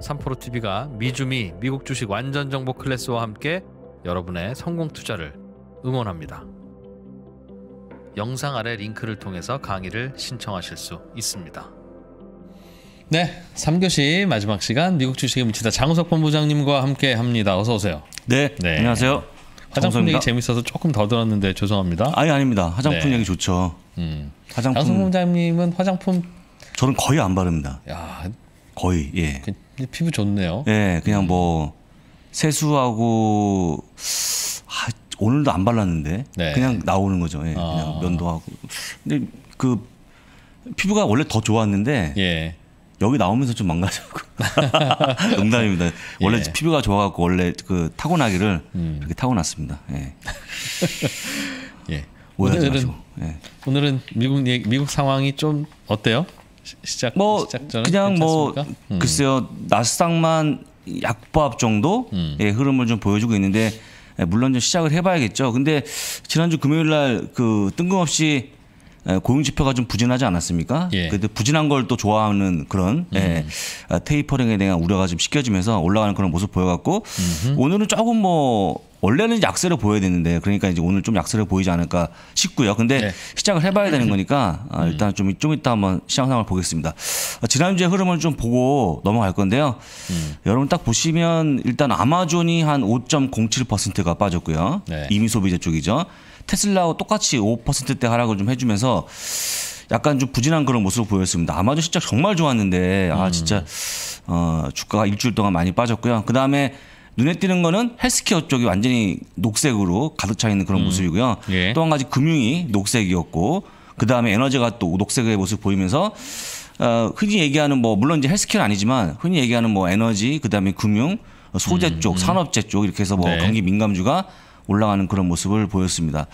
삼포로 t v 가 미주미 미국 주식 완전 정보 클래스와 함께 여러분의 성공 투자를 응원합니다. 영상 아래 링크를 통해서 강의를 신청하실 수 있습니다. 네, 3교시 마지막 시간 미국 주식에 미치다 장우석 본부장님과 함께 합니다. 어서 오세요. 네, 네. 안녕하세요. 화장품 얘기 재밌어서 조금 더 들었는데 죄송합니다. 아니 아닙니다. 화장품 네. 얘기 좋죠. 음. 화장품 장우석 본부장님은 화장품 저는 거의 안 바릅니다. 야, 거의 예. 그, 피부 좋네요. 예, 네, 그냥 뭐 세수하고 하, 아, 오늘도 안 발랐는데 네. 그냥 나오는 거죠. 예, 아. 그냥 면도하고. 근데 그 피부가 원래 더 좋았는데 예. 여기 나오면서 좀망가졌고 농담입니다. 원래 예. 피부가 좋아갖고 원래 그 타고나기를 음. 그렇게 타고났습니다. 예. 예. 오늘은 마시 예. 오늘은 미국 미국 상황이 좀 어때요? 시작 뭐 그냥 뭐 음. 글쎄요 나스닥만 약보합 정도의 음. 예, 흐름을 좀 보여주고 있는데 예, 물론 좀 시작을 해봐야겠죠. 근데 지난주 금요일 날그 뜬금없이 예, 고용 지표가 좀 부진하지 않았습니까? 예. 근데 부진한 걸 또 좋아하는 그런 음. 예, 테이퍼링에 대한 우려가 좀 식혀지면서 올라가는 그런 모습 보여갖고 음흠. 오늘은 조금 뭐 원래는 약세를 보여야 되는데 그러니까 이제 오늘 좀 약세를 보이지 않을까 싶고요. 근데 네. 시작을 해봐야 되는 거니까 아, 음. 일단 좀, 좀 이따 한번 시장 상을 보겠습니다. 아, 지난주에 흐름을 좀 보고 넘어갈 건데요. 음. 여러분 딱 보시면 일단 아마존이 한 5.07%가 빠졌고요. 네. 이미 소비자 쪽이죠. 테슬라와 똑같이 5%대 하락을 좀 해주면서 약간 좀 부진한 그런 모습을 보였습니다. 아마존 시적 정말 좋았는데 아 음. 진짜 어, 주가가 일주일 동안 많이 빠졌고요. 그 다음에 눈에 띄는 거는 헬스케어 쪽이 완전히 녹색으로 가득 차 있는 그런 음. 모습이고요. 예. 또한 가지 금융이 녹색이었고 그 다음에 에너지가 또 녹색의 모습 보이면서 어, 흔히 얘기하는 뭐 물론 이제 헬스케어 는 아니지만 흔히 얘기하는 뭐 에너지 그 다음에 금융 소재 음. 쪽 산업재 쪽 이렇게 해서 뭐 네. 경기 민감주가 올라가는 그런 모습을 보였습니다.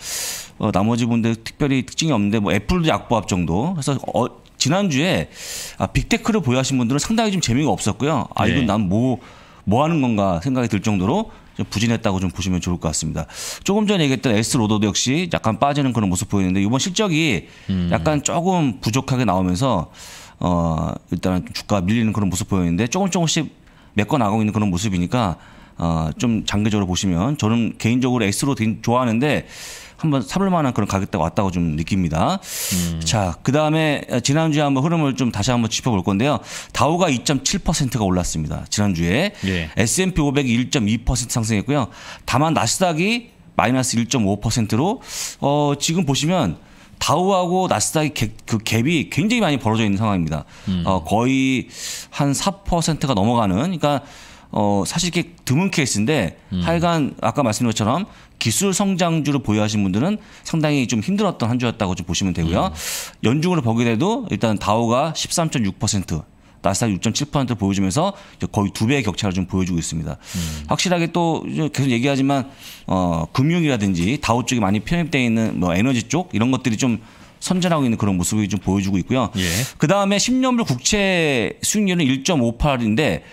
어, 나머지 분들 특별히 특징이 없는데 뭐 애플도 약보합 정도. 해서 어, 지난주에 아, 빅테크를 보유하신 분들은 상당히 좀 재미가 없었고요. 아 이건 네. 난뭐 뭐 하는 건가 생각이 들 정도로 좀 부진했다고 좀 보시면 좋을 것 같습니다. 조금 전에 얘기했던 에스 로더도 역시 약간 빠지는 그런 모습 보이는데 이번 실적이 음. 약간 조금 부족하게 나오면서 어 일단은 주가 밀리는 그런 모습 보였는데 조금 조금씩 메꿔 나가고 있는 그런 모습이니까 어좀 장기적으로 보시면 저는 개인적으로 에스로 좋아하는데 한번 삼을 만한 그런 가격대가 왔다고 좀 느낍니다. 음. 자, 그 다음에 지난주에 한번 흐름을 좀 다시 한번 짚어볼 건데요. 다우가 2.7%가 올랐습니다. 지난주에 예. S&P 500이 1.2% 상승했고요. 다만 나스닥이 마이너스 1.5%로 어, 지금 보시면 다우하고 나스닥의 갭, 그 갭이 굉장히 많이 벌어져 있는 상황입니다. 음. 어, 거의 한 4%가 넘어가는 그러니까 어 사실 이게 드문 케이스인데 음. 하여간 아까 말씀드린 것처럼 기술 성장주를 보유하신 분들은 상당히 좀 힘들었던 한 주였다고 좀 보시면 되고요. 음. 연중으로 보게 돼도 일단 다오가 13.6%, 나스닥 6.7%를 보여주면서 거의 두 배의 격차를 좀 보여주고 있습니다. 음. 확실하게 또 계속 얘기하지만 어, 금융이라든지 다우 쪽이 많이 편입되어 있는 뭐 에너지 쪽 이런 것들이 좀 선전하고 있는 그런 모습을 좀 보여주고 있고요. 예. 그 다음에 10년물 국채 수익률은 1.58인데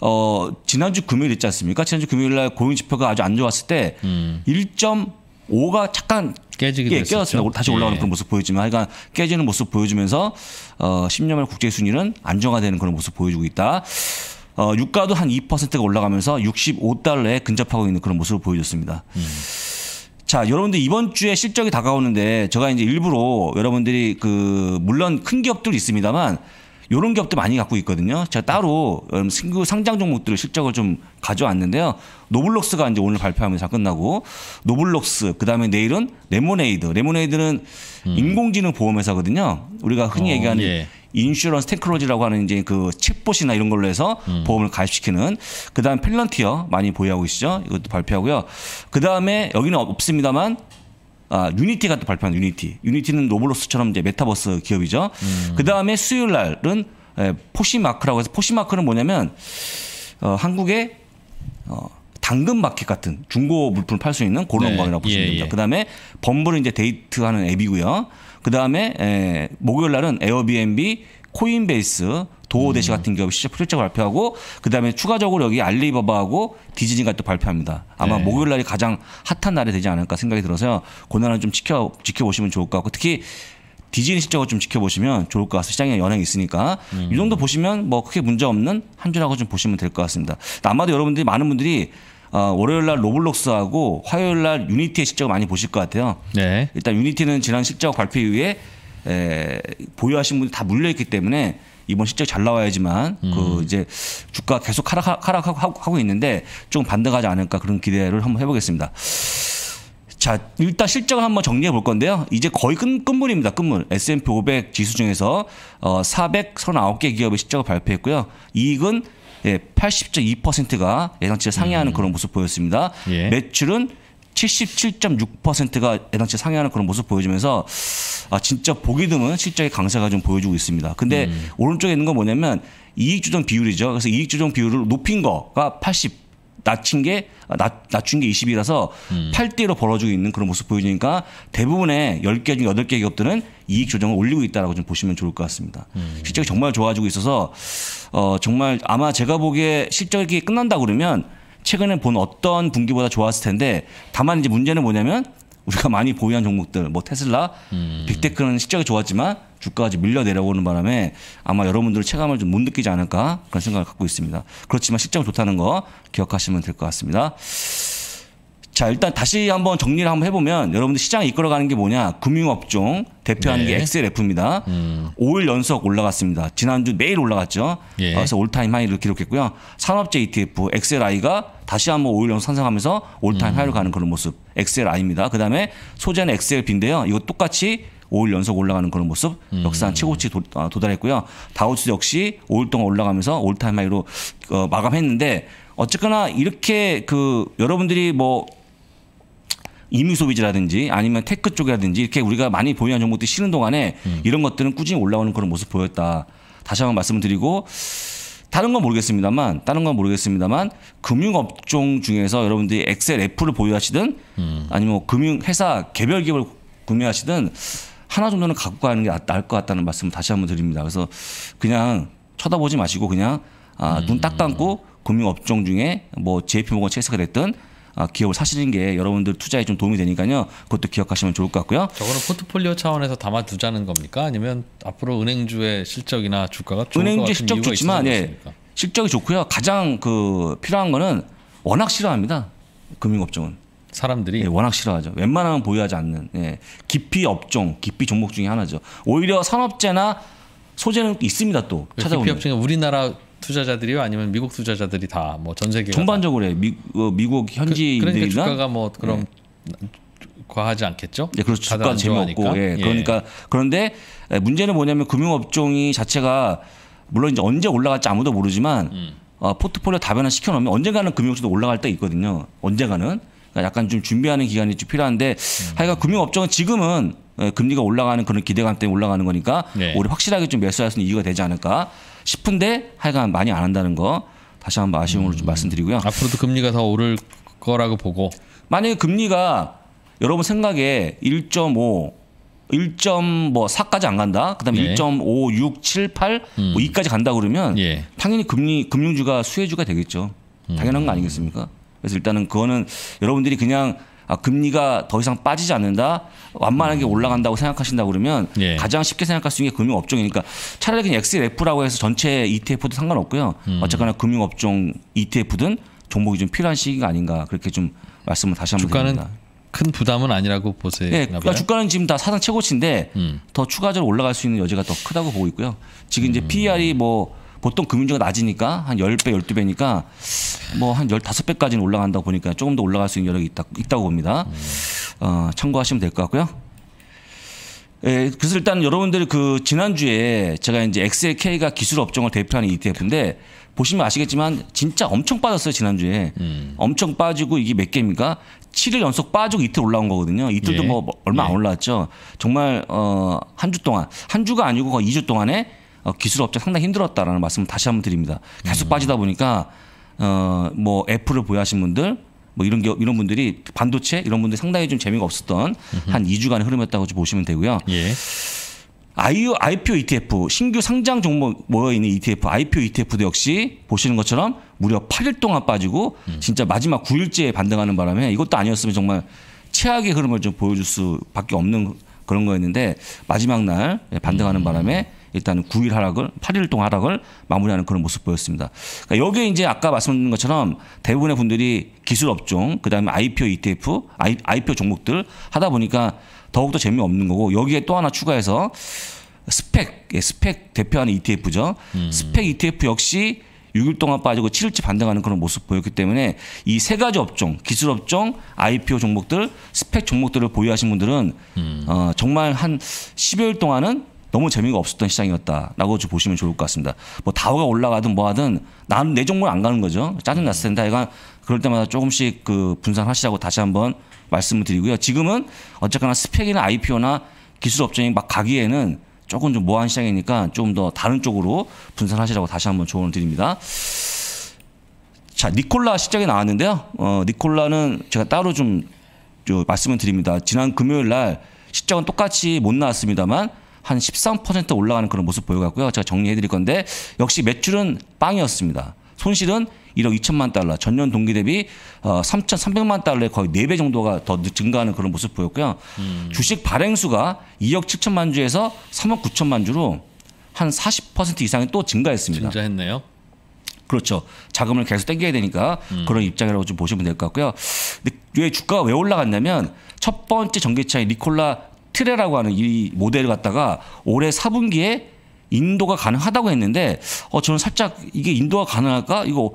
어, 지난주 금요일 있지 않습니까? 지난주 금요일 날 고용 지표가 아주 안 좋았을 때 음. 1.5가 잠깐 깨지기도 예, 깨졌습니다. 다시 예. 올라오는 예. 그런 모습 보여지만 하여간 깨지는 모습 보여주면서 어, 10년말 국제 순위는 안정화되는 그런 모습 보여주고 있다. 어, 유가도 한 2%가 올라가면서 65달러에 근접하고 있는 그런 모습을 보여줬습니다. 음. 자, 여러분들 이번 주에 실적이 다가오는데 제가 이제 일부러 여러분들이 그 물론 큰 기업들 있습니다만 요런 기업도 많이 갖고 있거든요. 제가 따로 신규 상장 종목들 실적을 좀 가져왔는데요. 노블록스가 이제 오늘 발표하면서 끝나고 노블록스 그다음에 내일은 레모네이드. 레모네이드는 음. 인공지능 보험회사거든요. 우리가 흔히 어, 얘기하는 예. 인슈런스 테크로지라고 하는 이제 그 챗봇이나 이런 걸로 해서 음. 보험을 가입시키는 그다음 에 펠런티어 많이 보유하고 계시죠. 이것도 발표하고요. 그다음에 여기는 없습니다만 아, 유니티가 또 발표한 유니티. 유니티는 로블록스처럼 이제 메타버스 기업이죠. 음. 그 다음에 수요일 날은 에, 예, 포시마크라고 해서 포시마크는 뭐냐면 어, 한국의 어, 당근 마켓 같은 중고 물품을 팔 수 있는 그런 네. 이라고 보시면 예, 됩니다. 예, 예. 그 다음에 범블은 이제 데이트하는 앱이고요. 그 다음에 예, 목요일 날은 에어비앤비 코인베이스, 도어대시 음. 같은 기업이 실적을 발표하고 그다음에 추가적으로 여기 알리바바하고 디즈니가 또 발표합니다. 아마 네. 목요일 날이 가장 핫한 날이 되지 않을까 생각이 들어서요. 고난을 좀 지켜 지켜보시면 좋을 것 같고 특히 디즈니 실적을 좀 지켜보시면 좋을 것 같아요. 시장에 연행이 있으니까 음. 이 정도 음. 보시면 뭐 크게 문제 없는 한 주라고 좀 보시면 될 것 같습니다. 아마도 여러분들이 많은 분들이 어, 월요일 날 로블록스하고 화요일 날 유니티의 실적을 많이 보실 것 같아요. 네. 일단 유니티는 지난 실적 발표 이후에 에, 예, 보유하신 분들 다 물려있기 때문에 이번 실적 잘 나와야지만 그 음. 그 이제 주가 계속 하락 하락하고 있는데 좀 반등하지 않을까 그런 기대를 한번 해보겠습니다. 자 일단 실적을 한번 정리해 볼 건데요. 이제 거의 끝끝물입니다끝물 S&P 500 지수 중에서 어, 439개 기업의 실적을 발표했고요. 이익은 예, 80.2%가 예상치를 상회하는 음. 그런 모습 보였습니다. 예. 매출은 77.6%가 예상치 상회하는 그런 모습 보여주면서 아 진짜 보기 드문 실적의 강세가 좀 보여주고 있습니다. 근데 음. 오른쪽에 있는 건 뭐냐면 이익 조정 비율이죠. 그래서 이익 조정 비율을 높인 거가 80 낮춘 게 아, 낮, 낮춘 게 20이라서 음. 8대로 벌어지고 있는 그런 모습 보여주니까 대부분의 10개 중 8개 기업들은 이익 조정을 올리고 있다라고 좀 보시면 좋을 것 같습니다. 음. 실적이 정말 좋아지고 있어서 어 정말 아마 제가 보기에 실적이 끝난다 그러면 최근에 본 어떤 분기보다 좋았을 텐데 다만 이제 문제는 뭐냐면 우리가 많이 보유한 종목들 뭐 테슬라, 음. 빅테크는 실적이 좋았지만 주가가 밀려 내려오는 바람에 아마 여러분들 체감을 좀 못 느끼지 않을까 그런 생각을 갖고 있습니다. 그렇지만 실적은 좋다는 거 기억하시면 될 것 같습니다. 자, 일단 다시 한번 정리를 한번 해보면 여러분들 시장 이끌어가는 게 뭐냐. 금융업종 대표하는 네. 게 XLF입니다. 음. 5일 연속 올라갔습니다. 지난주 매일 올라갔죠. 예. 그래서 올타임 하이를 기록했고요. 산업재 ETF XLI가 다시 한번 5일 연속 상승하면서 올타임 음. 하이로 가는 그런 모습 XLI입니다. 그 다음에 소재는 XLB인데요. 이거 똑같이 5일 연속 올라가는 그런 모습 음. 역산 최고치 도, 아, 달했고요 다우스 역시 5일 동안 올라가면서 올타임 하이로 어, 마감했는데 어쨌거나 이렇게 그 여러분들이 뭐 이미소비지라든지 아니면 테크 쪽이라든지 이렇게 우리가 많이 보유한 정보들이 쉬는 동안에 음. 이런 것들은 꾸준히 올라오는 그런 모습 보였다. 다시 한번 말씀을 드리고 다른 건 모르겠습니다만 다른 건 모르겠습니다만 금융 업종 중에서 여러분들이 엑셀 애플을 보유하시든 음. 아니면 뭐 금융 회사 개별 기업을 구매하시든 하나 정도는 갖고 가는 게 나을 것 같다는 말씀을 다시 한번 드립니다. 그래서 그냥 쳐다보지 마시고 그냥 아, 눈딱 음. 감고 금융 업종 중에 뭐 JP모건 체스가 됐든 아, 기업을 사시는 게 여러분들 투자에 좀 도움이 되니까요. 그것도 기억하시면 좋을 것 같고요. 저거는 포트폴리오 차원에서 담아두자는 겁니까? 아니면 앞으로 은행주의 실적이나 주가가 좋을 은행주 실적 좋지만 예, 실적이 좋고요. 가장 그 필요한 거는 워낙 싫어합니다. 금융업종은. 사람들이 예, 워낙 싫어하죠. 웬만하면 보유하지 않는 예, 깊이 업종, 깊이 종목 중에 하나죠. 오히려 산업재나 소재는 있습니다 또 찾아보면. 깊이 업종이 우리나라 투자자들이요 아니면 미국 투자자들이 다 뭐 전 세계 전반적으로 해. 미, 어, 미국 그, 현지인들이나 그, 러니까 주가가 뭐 그럼 네. 과하지 않겠죠? 예, 그렇죠. 주가 재미없고 예. 예. 그러니까 그런데 문제는 뭐냐면 금융업종이 자체가 물론 이제 언제 올라갈지 아무도 모르지만 음. 어, 포트폴리오 다변화 시켜놓으면 언젠가는 금융시도 올라갈 때 있거든요. 언젠가는 그러니까 약간 좀 준비하는 기간이 좀 필요한데 음. 하여간 금융업종은 지금은 예, 금리가 올라가는 그런 기대감 때문에 올라가는 거니까 네. 올해 확실하게 좀 매수할 수 있는 이유가 되지 않을까 싶은데 하여간 많이 안 한다는 거 다시 한 번 아쉬움으로 음. 좀 말씀드리고요. 앞으로도 금리가 더 오를 거라고 보고 만약에 금리가 여러분 생각에 1.5 1.4까지 뭐 안 간다. 그다음에 예. 1.5, 6, 7, 8, 음. 뭐 2까지 간다 그러면 예. 당연히 금리 금융주가 수혜주가 되겠죠. 당연한 거 음. 아니겠습니까? 그래서 일단은 그거는 여러분들이 그냥 아, 금리가 더 이상 빠지지 않는다 완만하게 음. 올라간다고 생각하신다 그러면 예. 가장 쉽게 생각할 수 있는 게 금융업종이니까 차라리 그냥 XLF라고 해서 전체 ETF도 상관없고요 음. 어쨌거나 금융업종 ETF든 종목이 좀 필요한 시기가 아닌가 그렇게 좀 말씀을 다시 한번 주가는 드립니다. 큰 부담은 아니라고 보세요. 네, 그러니까 주가는 지금 다 사상 최고치인데 음. 더 추가적으로 올라갈 수 있는 여지가 더 크다고 보고 있고요. 지금 이제 음. PER이 뭐 보통 금융주가 그 낮으니까 한 10배, 12배니까 뭐 한 15배까지는 올라간다고 보니까 조금 더 올라갈 수 있는 여력이 있다, 있다고 봅니다. 어, 참고하시면 될 것 같고요. 예, 그래서 일단 여러분들이 그 지난주에 제가 이제 XLK가 기술 업종을 대표하는 ETF인데 보시면 아시겠지만 진짜 엄청 빠졌어요 지난주에 음. 엄청 빠지고 이게 몇 개입니까? 7일 연속 빠지고 이틀 올라온 거거든요. 이틀도 예. 뭐 얼마 안 예. 올라왔죠. 정말 어한 주 동안 한 주가 아니고 거의 2주 동안에 어, 기술업적 상당히 힘들었다라는 말씀을 다시 한번 드립니다. 계속 음. 빠지다 보니까 어, 뭐 애플을 보유하신 분들 뭐 이런 게 이런 분들이 반도체 이런 분들이 상당히 좀 재미가 없었던 한 2주간의 흐름이었다고 좀 보시면 되고요. 예. IO, IPO ETF 신규 상장 종목 모여 있는 ETF IPO ETF도 역시 보시는 것처럼 무려 8일 동안 빠지고 음. 진짜 마지막 9일째에 반등하는 바람에 이것도 아니었으면 정말 최악의 흐름을 좀 보여줄 수밖에 없는 그런 거였는데 마지막 날 예, 반등하는 음. 바람에 일단 9일 하락을 8일 동안 하락을 마무리하는 그런 모습 보였습니다. 그러니까 여기에 이제 아까 말씀드린 것처럼 대부분의 분들이 기술 업종 그다음에 IPO ETF, I, p o 종목들 하다 보니까 더욱더 재미없는 거고 여기에 또 하나 추가해서 스펙, 예, 스펙 대표하는 ETF죠. 음. 스펙 ETF 역시 6일 동안 빠지고 7일째 반등하는 그런 모습 보였기 때문에 이 세 가지 업종, 기술 업종, IPO 종목들, 스펙 종목들을 보유하신 분들은 음. 어, 정말 한 10여일 동안은 너무 재미가 없었던 시장이었다라고 좀 보시면 좋을 것 같습니다. 뭐 다우가 올라가든 뭐하든 나는 내 종목 안 가는 거죠. 짜증 났을 텐데 하여 그럴 때마다 조금씩 그 분산하시라고 다시 한번 말씀을 드리고요. 지금은 어쨌거나 스펙이나 IPO나 기술 업종이 막 가기에는 조금 좀 모한 시장이니까 좀 더 다른 쪽으로 분산하시라고 다시 한번 조언을 드립니다. 자, 니콜라 시장이 나왔는데요. 어, 니콜라는 제가 따로 좀 말씀을 드립니다. 지난 금요일 날 시장은 똑같이 못 나왔습니다만 한13% 올라가는 그런 모습 보여갔고요. 제가 정리해 드릴 건데 역시 매출은 빵이었습니다. 손실은 1억 2천만 달러, 전년 동기 대비 3,300만 어, 달러에 거의 4배 정도가 더 증가하는 그런 모습 보였고요. 음. 주식 발행수가 2억 7천만 주에서 3억 9천만 주로 한 40% 이상이 또 증가했습니다. 증가했네요. 그렇죠. 자금을 계속 땡겨야 되니까 음. 그런 입장이라고 좀 보시면 될 것 같고요. 근데 왜 주가가 왜 올라갔냐면 첫 번째 전기차인 니콜라 트레라고 하는 이 모델을 갖다가 올해 4분기에 인도가 가능하다고 했는데 어 저는 살짝 이게 인도가 가능할까 이거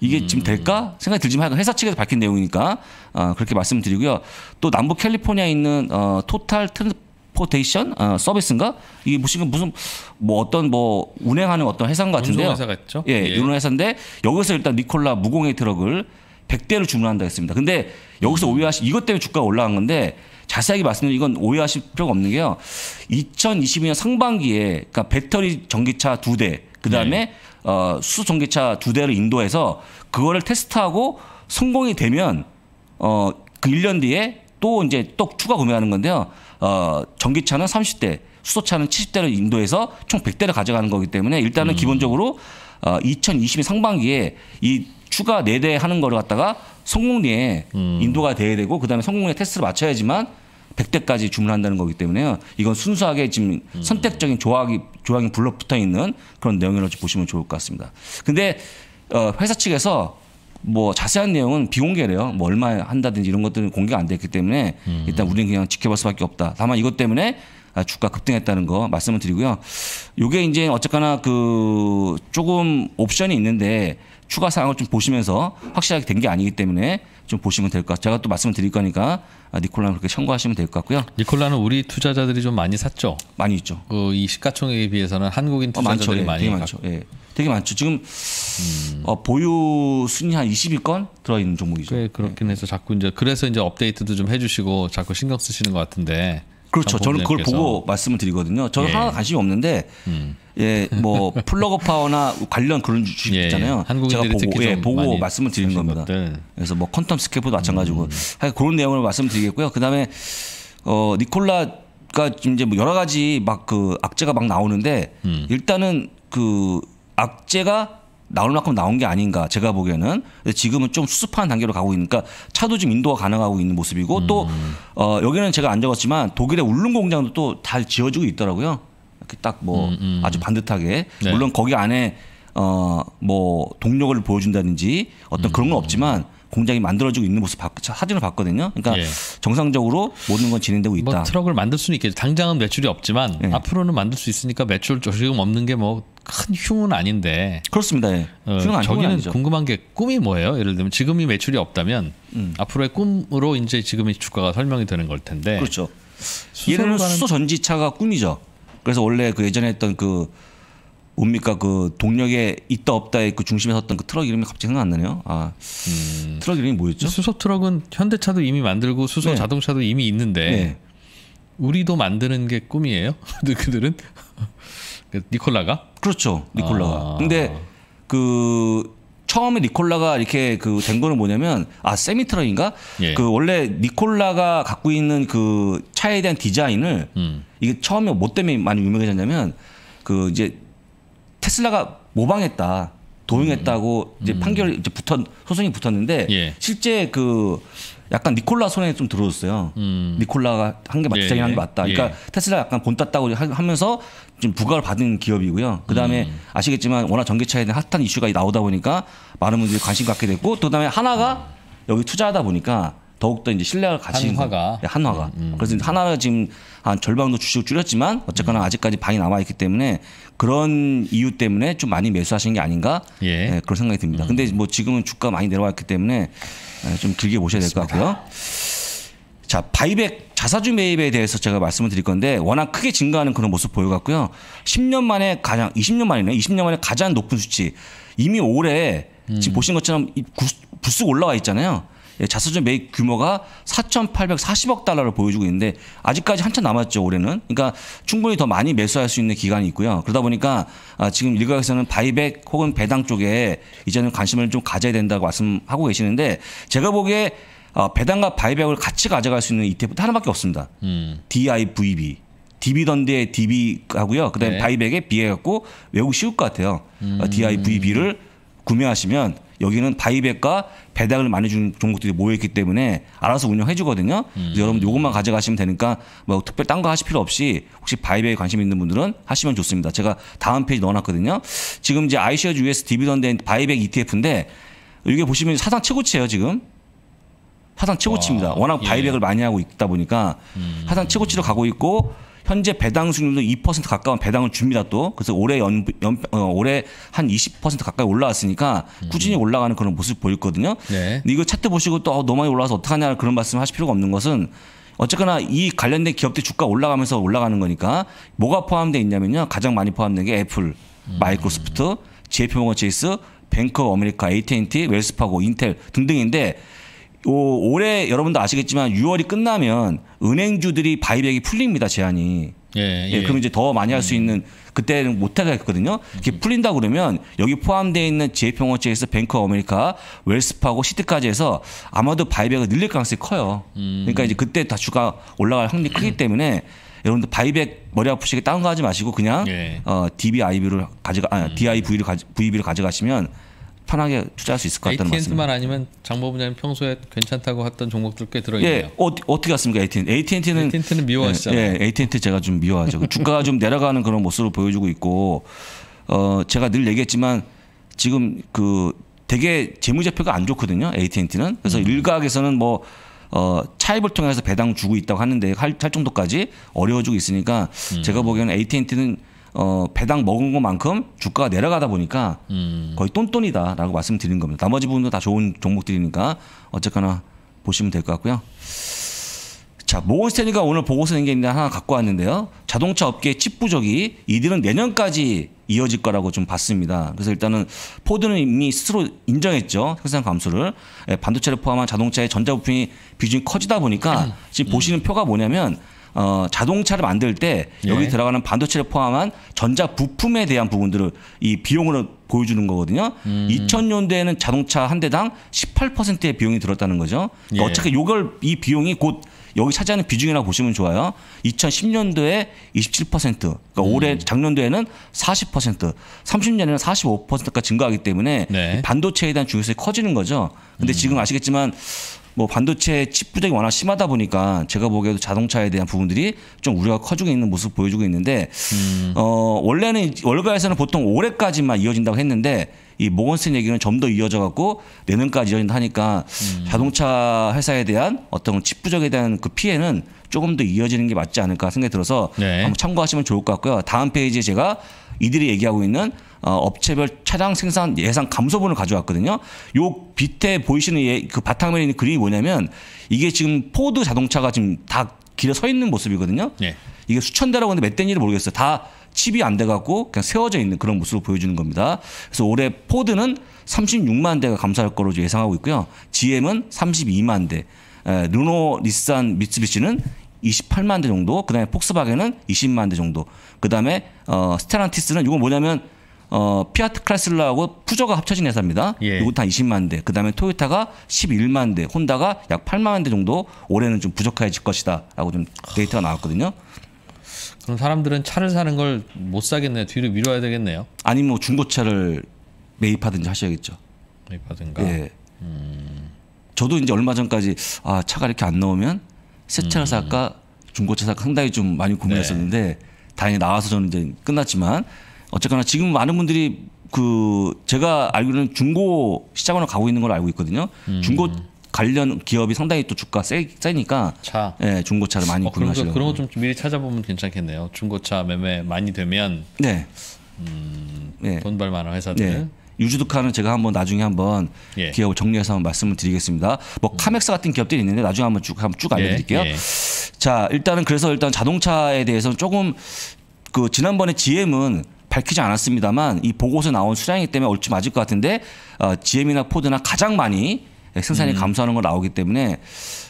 이게 음. 지금 될까 생각이 들지만 회사 측에서 밝힌 내용이니까 어 그렇게 말씀드리고요 또 남부 캘리포니아에 있는 어 토탈 트랜스포테이션 어 서비스인가 이게 무슨 무슨 뭐 어떤 뭐 운행하는 어떤 회사인 것 같은데요 같죠 예, 예. 이런 회사인데 여기서 일단 니콜라 무공의 트럭을 100대를 주문한다 했습니다 근데 여기서 음. 오해하시 이것 때문에 주가가 올라간 건데 자세하게 말씀드리면 이건 오해하실 필요가 없는 게요. 2022년 상반기에 그러니까 배터리 전기차 두 대, 그다음에 네. 어, 수소 전기차 두 대를 인도해서 그거를 테스트하고 성공이 되면 어, 그 1년 뒤에 또 이제 또 추가 구매하는 건데요. 어, 전기차는 30대, 수소차는 70대를 인도해서 총 100대를 가져가는 거기 때문에 일단은 음. 기본적으로 어, 2022 상반기에 이 추가 4대 하는 거를 갖다가 성공리에 음. 인도가 돼야 되고 그다음에 성공리에 테스트를 맞춰야지만 100대까지 주문한다는 거기 때문에요. 이건 순수하게 지금 음. 선택적인 조항이 조항이 불러붙어 있는 그런 내용이라고 보시면 좋을 것 같습니다. 근데 어, 회사 측에서 뭐 자세한 내용은 비공개래요. 뭐 얼마 한다든지 이런 것들은 공개가 안 됐기 때문에 음. 일단 우리는 그냥 지켜볼 수밖에 없다. 다만 이것 때문에 아, 주가 급등했다는 거 말씀을 드리고요. 요게 이제 어쨌거나 그 조금 옵션이 있는데 추가 사항을 좀 보시면서 확실하게 된 게 아니기 때문에 좀 보시면 될 것 같아요. 제가 또 말씀을 드릴 거니까 아, 니콜라는 그렇게 참고하시면될 것 같고요. 니콜라는 우리 투자자들이 좀 많이 샀죠? 많이 있죠. 그이 시가총액에 비해서는 한국인 투자자들이 어, 많죠. 예, 많이 되게 많죠. 예. 되게 많죠. 지금 음. 어, 보유 순위 한 20위권 들어있는 종목이죠. 그렇긴 예. 해서 자꾸 이제 그래서 이제 업데이트도 좀 해주시고 자꾸 신경 쓰시는 것 같은데 그렇죠. 저는 그걸 보고 말씀을 드리거든요. 저는 예. 하나 관심이 없는데 음. 예, 뭐 플러그 파워나 관련 그런 주식 예, 예. 있잖아요. 예. 제가 보고 예, 보고 말씀을 드리는 겁니다. 것들. 그래서 뭐컨텀 스케프도 마찬가지고 음. 하여간 그런 내용을 말씀드리겠고요. 그다음에 어 니콜라가 이제 뭐 여러 가지 막 그 악재가 막 나오는데 음. 일단은 그 악재가 나올 만큼 나온 게 아닌가 제가 보기에는 지금은 좀 수습하는 단계로 가고 있으니까 그러니까 차도 지금 인도가 가능하고 있는 모습이고 음. 또 어, 여기는 제가 안 적었지만 독일의 울릉 공장도 또 잘 지어지고 있더라고요. 딱뭐 음, 음. 아주 반듯하게 네. 물론 거기 안에 어 뭐 동력을 보여준다든지 어떤 그런 건 음. 없지만 공장이 만들어지고 있는 모습 사진을 봤거든요. 그러니까 예. 정상적으로 모든 건 진행되고 뭐 있다. 뭐 트럭을 만들 수는 있겠죠. 당장은 매출이 없지만 예. 앞으로는 만들 수 있으니까 매출 조금 없는 게뭐 큰 흉은 아닌데 그렇습니다. 예. 어, 흉은 저기는 아니죠. 궁금한 게 꿈이 뭐예요? 예를 들면 지금이 매출이 없다면 음. 앞으로의 꿈으로 이제 지금의 주가가 설명이 되는 걸 텐데 그렇죠. 예를 들면 수소 전지차가 꿈이죠. 그래서 원래 그 예전에 했던 그 뭡니까 그 동력에 있다 없다의 그 중심에 섰던 그 트럭 이름이 갑자기 생각 안 나네요. 아 음. 트럭 이름이 뭐였죠? 수소 트럭은 현대차도 이미 만들고 수소 네. 자동차도 이미 있는데 네. 우리도 만드는 게 꿈이에요? 그들은 그 니콜라가? 그렇죠. 니콜라가. 아. 근데 그 처음에 니콜라가 이렇게 그된 거는 뭐냐면 아 세미트럭인가? 예. 그 원래 니콜라가 갖고 있는 그 차에 대한 디자인을 음. 이게 처음에 뭐 때문에 많이 유명해졌냐면 그 이제 테슬라가 모방했다. 도용했다고 음. 이제 음. 판결이 이제 붙었 소송이 붙었는데 예. 실제 그 약간 니콜라 손에 좀 들어줬어요. 음. 니콜라가 한 게 맞다, 예. 한게 예. 맞다. 그러니까 예. 테슬라 약간 본 땄다고 하면서 지금 부각을 받은 기업이고요. 그 다음에 음. 아시겠지만 워낙 전기차에 대한 핫한 이슈가 나오다 보니까 많은 분들이 관심 갖게 됐고 또 다음에 하나가 여기 투자하다 보니까 더욱더 이제 신뢰를가진 한화가 네, 한화가 음, 음. 그래서 하나가 지금 한 절반도 주식을 줄였지만 어쨌거나 음. 아직까지 방이 남아 있기 때문에 그런 이유 때문에 좀 많이 매수하시는 게 아닌가 예. 네, 그런 생각이 듭니다. 음. 근데 뭐 지금은 주가 많이 내려왔기 때문에 네, 좀 길게 보셔야 될 것 같고요. 자 바이백 자사주 매입에 대해서 제가 말씀을 드릴 건데 워낙 크게 증가하는 그런 모습 보여갔고요. 10년 만에 가장 20년 만이네. 20년 만에 가장 높은 수치. 이미 올해 음. 지금 보신 것처럼 불쑥 올라와 있잖아요. 예, 자사주 매입 규모가 4,840억 달러를 보여주고 있는데 아직까지 한참 남았죠 올해는. 그러니까 충분히 더 많이 매수할 수 있는 기간이 있고요. 그러다 보니까 아, 지금 일각에서는 바이백 혹은 배당 쪽에 이제는 관심을 좀 가져야 된다고 말씀하고 계시는데 제가 보기에 어, 배당과 바이백을 같이 가져갈 수 있는 ETF 하나밖에 없습니다. 음. DIVB. 디비던드의 DB 하고요. 그다음에 네. 바이백에 비해 갖고 외국 쉬울 것 같아요. 음. 어, DIVB를 구매하시면 여기는 바이백과 배당을 많이 주는 종목들이 모여있기 때문에 알아서 운영해 주거든요. 음. 여러분 요것만 가져가시면 되니까 뭐 특별 딴거 하실 필요 없이 혹시 바이백에 관심 있는 분들은 하시면 좋습니다. 제가 다음 페이지 넣어놨거든요. 지금 이제 아이셔즈 US 디비던드 바이백 ETF인데 이게 보시면 사상 최고치예요 지금. 하상 최고치입니다. 아, 워낙 예. 바이백을 많이 하고 있다 보니까 음. 하산 최고치로 가고 있고 현재 배당 수익률도 2% 가까운 배당을 줍니다 또. 그래서 올해 연, 연 어, 올해 한 20% 가까이 올라왔으니까 음. 꾸준히 올라가는 그런 모습 보였거든요. 네. 근데 이거 차트 보시고 또 어, 너무 많이 올라와서 어떡하냐 그런 말씀 을 하실 필요가 없는 것은 어쨌거나 이 관련된 기업들 주가 올라가면서 올라가는 거니까 뭐가 포함돼 있냐면요. 가장 많이 포함된 게 애플, 음. 마이크로소프트, JP모건 체이스, 뱅크 오 아메리카, AT&T, 웰스파고, 인텔 등등인데 올해 여러분도 아시겠지만 6월이 끝나면 은행주들이 바이백이 풀립니다 제한이. 예, 예. 예, 그럼 이제 더 많이 할수 음. 있는 그때는 못하겠거든요. 이게 음. 풀린다 그러면 여기 포함되어 있는 제평원체에서 뱅크 아메리카, 웰스파고 시트까지 해서 아마도 바이백을 늘릴 가능성이 커요. 음. 그러니까 이제 그때 다 주가 올라갈 확률이 크기 때문에 여러분들 바이백 머리 아프시게 다른 거 하지 마시고 그냥 예. 어, DBIB를 가져가 아니 음. DIV를 가 VB를 가져가시면 편하게 투자할 수 있을 것 같다는 말씀. AT&T만 아니면 장 본부장님 평소에 괜찮다고 했던 종목들 꽤 들어있네요. 예, 어, 떻게 갔습니까 AT&T? AT&T는 AT&T는 미워하시잖아요. 예, 예, AT&T 제가 좀 미워하죠. 주가가 좀 내려가는 그런 모습을 보여주고 있고, 어, 제가 늘 얘기했지만 지금 그 되게 재무제표가 안 좋거든요. AT&T는 그래서 음. 일각에서는 뭐 어, 차입을 통해서 배당 주고 있다고 하는데 할, 할 정도까지 어려워지고 있으니까 음. 제가 보기에는 AT&T는 어, 배당 먹은 것만큼 주가가 내려가다 보니까 음. 거의 똔똔이다라고 말씀드리는 겁니다. 나머지 부분도 다 좋은 종목들이니까 어쨌거나 보시면 될 것 같고요. 자, 모건스탠리가 오늘 보고서 낸게 있는데 하나 갖고 왔는데요. 자동차 업계의 칩 부족이 이들은 내년까지 이어질 거라고 좀 봤습니다. 그래서 일단은 포드는 이미 스스로 인정했죠. 생산 감소를. 예, 반도체를 포함한 자동차의 전자부품이 비중이 커지다 보니까 음. 지금 음. 보시는 표가 뭐냐면 어, 자동차를 만들 때 예. 여기 예. 들어가는 반도체를 포함한 전자 부품에 대한 부분들을 이 비용으로 보여주는 거거든요. 음. 2000년대에는 자동차 한 대당 18%의 비용이 들었다는 거죠. 그러니까 예. 어차피 요걸 이 비용이 곧 여기 차지하는 비중이라고 보시면 좋아요. 2010년도에 27%, 그러니까 올해 음. 작년도에는 40%, 30년에는 45%까지 증가하기 때문에 네. 반도체에 대한 중요성이 커지는 거죠. 근데 음. 지금 아시겠지만 뭐 반도체 칩 부족이 워낙 심하다 보니까 제가 보기에도 자동차에 대한 부분들이 좀 우려가 커지고 있는 모습 보여주고 있는데 음. 어 원래는 월가에서는 보통 올해까지만 이어진다고 했는데 이 모건스탠 얘기는 좀 더 이어져 갖고 내년까지 이어진다 하니까 음. 자동차 회사에 대한 어떤 칩 부족에 대한 그 피해는 조금 더 이어지는 게 맞지 않을까 생각이 들어서 네. 한번 참고하시면 좋을 것 같고요. 다음 페이지에 제가 이들이 얘기하고 있는 어, 업체별 차량 생산 예상 감소분을 가져왔거든요. 요 밑에 보이시는 그바탕에 있는 그림이 뭐냐면 이게 지금 포드 자동차가 지금 다 길에 서 있는 모습이거든요. 네. 이게 수천 대라고 하는데 몇대인지 모르겠어요. 다 칩이 안 돼갖고 그냥 세워져 있는 그런 모습을 보여주는 겁니다. 그래서 올해 포드는 36만 대가 감소할 거로 예상하고 있고요. GM은 32만 대, 에, 르노, 닛산, 미쓰비시는 28만 대 정도, 그다음에 폭스바겐은 20만 대 정도, 그다음에 어, 스테란티스는 이건 뭐냐면 어, 피아트 크라슬라하고 푸저가 합쳐진 회사입니다. 예. 요것도 한 20만 대. 그다음에 토요타가 11만 대, 혼다가 약 8만 대 정도 올해는 좀 부족해질 것이다라고 좀 데이터가 나왔거든요. 그럼 사람들은 차를 사는 걸 못 사겠네요. 뒤로 미뤄야 되겠네요. 아니면 뭐 중고차를 매입하든지 하셔야겠죠. 매입하든가. 예. 음. 저도 이제 얼마 전까지 아 차가 이렇게 안 나오면 새 차를 음. 살까 중고차 살까 상당히 좀 많이 고민했었는데 네. 다행히 나와서 저는 이제 끝났지만 어쨌거나 지금 많은 분들이 그 제가 알기로는 중고 시장으로 가고 있는 걸 알고 있거든요. 음. 중고 관련 기업이 상당히 또 주가 세, 세니까 차. 예, 중고차를 많이 어, 구매하시고 그런 거좀 미리 찾아보면 괜찮겠네요. 중고차 매매 많이 되면 네. 음, 네. 돈 벌만한 회사들. 네. 유주득하는 제가 한번 나중에 한번 예. 기업을 정리해서 한번 말씀을 드리겠습니다. 뭐 음. 카맥스 같은 기업들이 있는데 나중에 한번 쭉 한번 쭉 알려드릴게요. 예. 예. 자 일단은 그래서 일단 자동차에 대해서는 조금 그 지난번에 GM은 밝히지 않았습니다만 이 보고서 나온 수량이기 때문에 얼추 맞을 것 같은데 어, GM이나 포드나 가장 많이 생산이 음. 감소하는 걸 나오기 때문에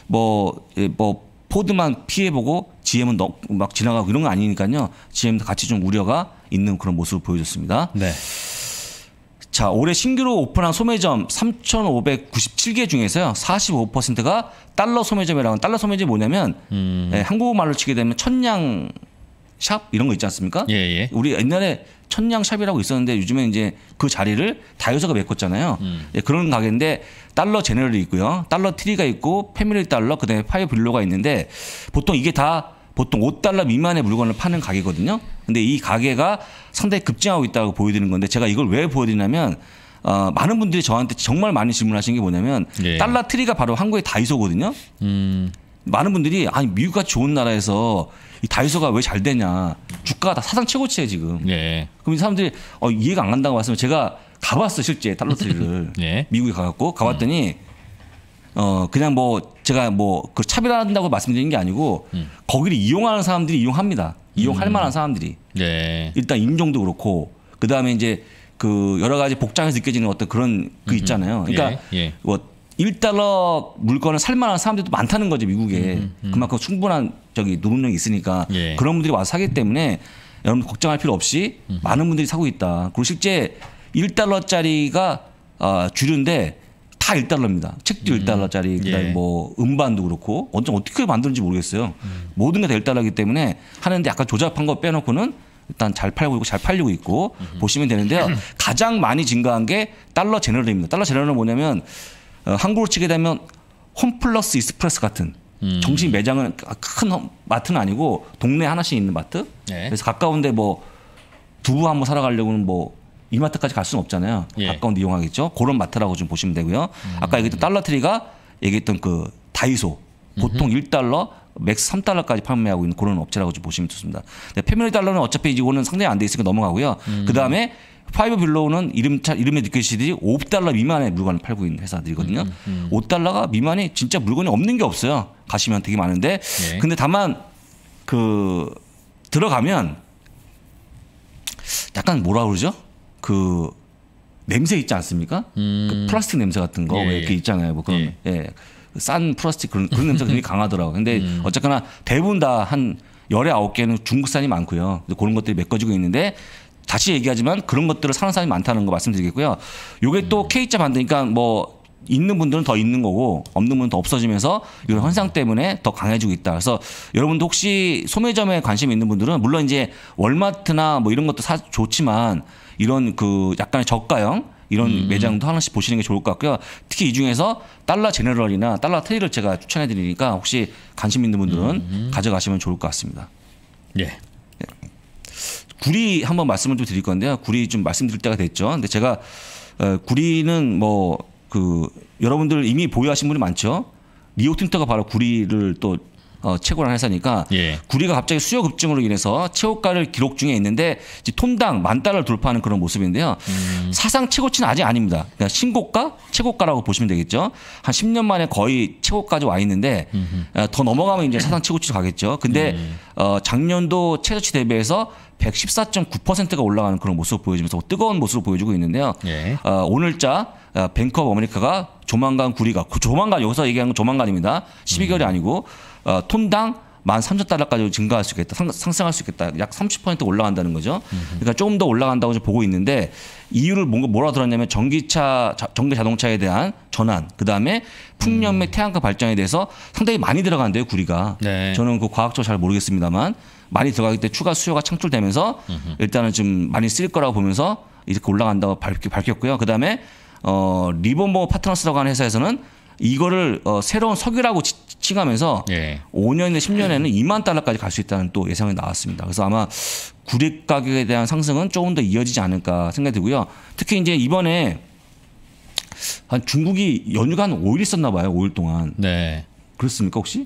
뭐뭐 예, 뭐 포드만 피해보고 GM은 너, 막 지나가고 이런 거 아니니까요. GM도 같이 좀 우려가 있는 그런 모습을 보여줬습니다. 네. 자, 올해 신규로 오픈한 소매점 3,597개 중에서요, 45%가 달러 소매점이라고 달러 소매점이 뭐냐면, 음. 예, 한국말로 치게 되면 천냥 샵 이런 거 있지 않습니까? 예, 예. 우리 옛날에 천냥 샵이라고 있었는데 요즘에 이제 그 자리를 다이소가 메꿨잖아요. 음. 예, 그런 가게인데 달러 제네럴이 있고요. 달러 트리가 있고 패밀리 달러 그다음에 파이어 블로가 있는데 보통 이게 다 보통 5달러 미만의 물건을 파는 가게거든요. 근데 이 가게가 상당히 급증하고 있다고 보여드리는 건데 제가 이걸 왜 보여드리냐면 어, 많은 분들이 저한테 정말 많이 질문하신 게 뭐냐면 예. 달러 트리가 바로 한국의 다이소거든요. 음. 많은 분들이 아니 미국 같이 좋은 나라에서 이 다이소가 왜 잘 되냐 주가가 다 사상 최고치에 지금. 예. 그럼 이 사람들이 어, 이해가 안 간다고 말씀을 제가 가봤어 실제 달러트리를 예. 미국에 가갖고 가봤더니 어 그냥 뭐 제가 뭐 그 차별한다고 말씀드린 게 아니고 음. 거기를 이용하는 사람들이 이용합니다. 이용할 음. 만한 사람들이 네. 일단 인종도 그렇고 그 다음에 이제 그 여러 가지 복장에서 느껴지는 어떤 그런 그 음. 있잖아요. 그러니까 예. 예. 뭐 1달러 물건을 살 만한 사람들도 많다는 거죠, 미국에. 음, 음, 음. 그만큼 충분한 저기 노동력이 있으니까 예. 그런 분들이 와서 사기 때문에 여러분 걱정할 필요 없이 음. 많은 분들이 사고 있다. 그리고 실제 1달러짜리가 어, 아, 주류인데 다 1달러입니다. 책도 음. 1달러짜리, 예. 그다음에 예. 뭐 음반도 그렇고 언제 어떻게 만드는지 모르겠어요. 음. 모든 게 다 1달러이기 때문에 하는데 약간 조잡한 거 빼놓고는 일단 잘 팔고 있고 잘 팔리고 있고 보시면 되는데요. 가장 많이 증가한 게 달러 제너럴입니다. 달러 제너럴은 뭐냐면 어, 한국으로 치게 되면 홈플러스 이스프레스 같은 음. 정식 매장은 큰 마트는 아니고 동네 하나씩 있는 마트. 네. 그래서 가까운데 뭐 두부 한번 사러 가려고는 뭐 이마트까지 갈 수는 없잖아요. 예. 가까운데 이용하겠죠. 그런 마트라고 좀 보시면 되고요. 음. 아까 얘기했던 달러트리가 얘기했던 그 다이소 보통 음 1달러 맥스 3달러까지 판매하고 있는 그런 업체라고 좀 보시면 좋습니다. 네, 패밀리 달러는 어차피 이거는 상당히안 돼 있으니까 넘어가고요. 음. 그 다음에 파이브 빌로우는 이름 차, 이름에 느껴지듯이 5달러 미만의 물건을 팔고 있는 회사들이거든요. 음, 음. 5달러가 미만이 진짜 물건이 없는 게 없어요. 가시면 되게 많은데. 네. 근데 다만 그 들어가면 약간 뭐라 그러죠? 그 냄새 있지 않습니까? 음. 그 플라스틱 냄새 같은 거 예, 이렇게 있잖아요. 뭐 그런 예. 예. 싼 플라스틱 그런, 그런 냄새가 굉장히 강하더라고요. 근데 음. 어쨌거나 대부분 다 한 열에 아홉 개는 중국산이 많고요. 그런 것들이 메꿔지고 있는데 다시 얘기하지만 그런 것들을 사는 사람이 많다는 거 말씀드리겠고요. 요게 또 음. K자 반대니까 그러니까 뭐 있는 분들은 더 있는 거고 없는 분은 더 없어지면서 이런 음. 현상 때문에 더 강해지고 있다. 그래서 여러분도 혹시 소매점에 관심 있는 분들은 물론 이제 월마트나 뭐 이런 것도 사 좋지만 이런 그 약간의 저가형 이런 음. 매장도 하나씩 보시는 게 좋을 것 같고요. 특히 이 중에서 달러 제너럴이나 달러 테일를 제가 추천해 드리니까 혹시 관심 있는 분들은 음. 가져가시면 좋을 것 같습니다. 예. 구리 한번 말씀을 좀 드릴 건데요. 구리 좀 말씀드릴 때가 됐죠. 근데 제가 어, 구리는 뭐 그 여러분들 이미 보유하신 분이 많죠. 리오틴터가 바로 구리를 또 어, 최고라는 회사니까 예. 구리가 갑자기 수요 급증으로 인해서 최고가를 기록 중에 있는데 이제 톤당 만 달러 돌파하는 그런 모습인데요. 음. 사상 최고치는 아직 아닙니다. 그러니까 신고가 최고가라고 보시면 되겠죠. 한 10년 만에 거의 최고까지 와 있는데 음더 어, 넘어가면 이제 사상 최고치로 가겠죠. 근데 음. 어, 작년도 최저치 대비해서 114.9%가 올라가는 그런 모습 보여주면서 뜨거운 모습을 보여주고 있는데요. 예. 어, 오늘자 어, 뱅커 오브 아메리카가 조만간 구리가 조만간 여기서 얘기하는 건 조만간입니다. 12개월이 음. 아니고 어, 톤당 만 삼천 달러까지 증가할 수 있겠다. 상승할 수 있겠다. 약 삼십 퍼센트 올라간다는 거죠. 그러니까 조금 더 올라간다고 보고 있는데 이유를 뭔가 뭐라 들었냐면 전기차 전기 자동차에 대한 전환, 그다음에 풍년의 음. 태양광 발전에 대해서 상당히 많이 들어간대요, 구리가. 네. 저는 그 과학적으로 잘 모르겠습니다만 많이 들어가기 때문에 추가 수요가 창출되면서 일단은 좀 많이 쓸 거라고 보면서 이렇게 올라간다고 밝혔고요. 그다음에 어 리본보 파트너스라고 하는 회사에서는 이거를 어, 새로운 석유라고 치가면서 예. 5년이나 10년에는 2만 달러까지 갈 수 있다는 또 예상이 나왔습니다. 그래서 아마 구립 가격에 대한 상승은 조금 더 이어지지 않을까 생각이 들고요. 특히 이제 이번에 한 중국이 연휴가 한 5일 있었나 봐요. 5일 동안. 네. 그렇습니까 혹시?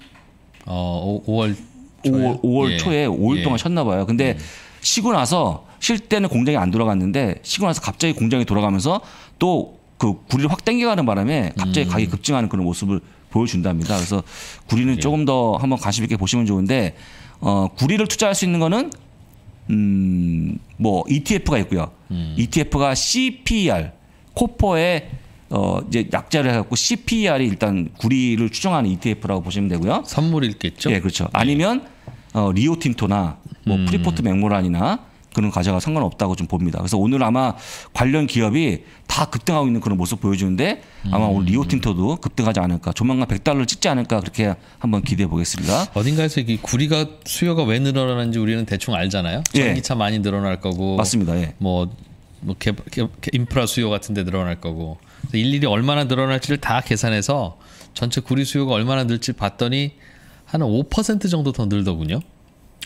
어 5, 월 5월, 5월 예. 초에 5일 예. 동안 쉬었나 봐요. 근데 음. 쉬고 나서 쉴 때는 공장이 안 돌아갔는데 쉬고 나서 갑자기 공장이 돌아가면서 또 그 구리를 확 땡겨가는 바람에 갑자기 음. 가격이 급증하는 그런 모습을 보여준답니다. 그래서 구리는 예. 조금 더 한번 관심 있게 보시면 좋은데 어, 구리를 투자할 수 있는 거는 음, 뭐 ETF가 있고요. 음. ETF가 CPR 코퍼의 어 이제 약자를 해갖고 CPR이 일단 구리를 추정하는 ETF라고 보시면 되고요. 선물일 겠죠. 예, 그렇죠. 아니면 어, 리오틴토나 뭐 음. 프리포트 맥모란이나 그런 과제가 상관없다고 좀 봅니다. 그래서 오늘 아마 관련 기업이 다 급등하고 있는 그런 모습 보여주는데 아마 음. 오늘 리오틴터도 급등하지 않을까 조만간 100달러를 찍지 않을까 그렇게 한번 기대해 보겠습니다. 어딘가에서 이 구리가 수요가 왜 늘어나는지 우리는 대충 알잖아요. 예. 전기차 예. 많이 늘어날 거고 맞습니다. 예. 뭐, 뭐 개, 개, 인프라 수요 같은 데 늘어날 거고 일일이 얼마나 늘어날지를 다 계산해서 전체 구리 수요가 얼마나 늘지 봤더니 한 5% 정도 더 늘더군요.